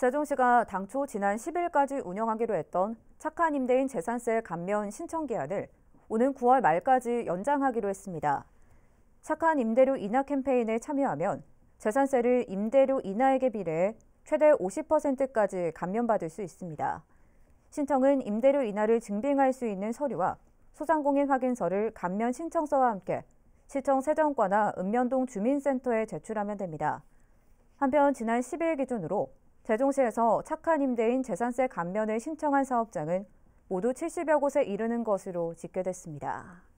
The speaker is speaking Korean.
세종시가 당초 지난 10일까지 운영하기로 했던 착한 임대인 재산세 감면 신청 기한을 오는 9월 말까지 연장하기로 했습니다. 착한 임대료 인하 캠페인에 참여하면 재산세를 임대료 인하액에 비례 최대 50%까지 감면받을 수 있습니다. 신청은 임대료 인하를 증빙할 수 있는 서류와 소상공인 확인서를 감면 신청서와 함께 시청 세정과나 읍면동 주민센터에 제출하면 됩니다. 한편 지난 10일 기준으로 세종시에서 착한 임대인 재산세 감면을 신청한 사업장은 모두 70여 곳에 이르는 것으로 집계됐습니다.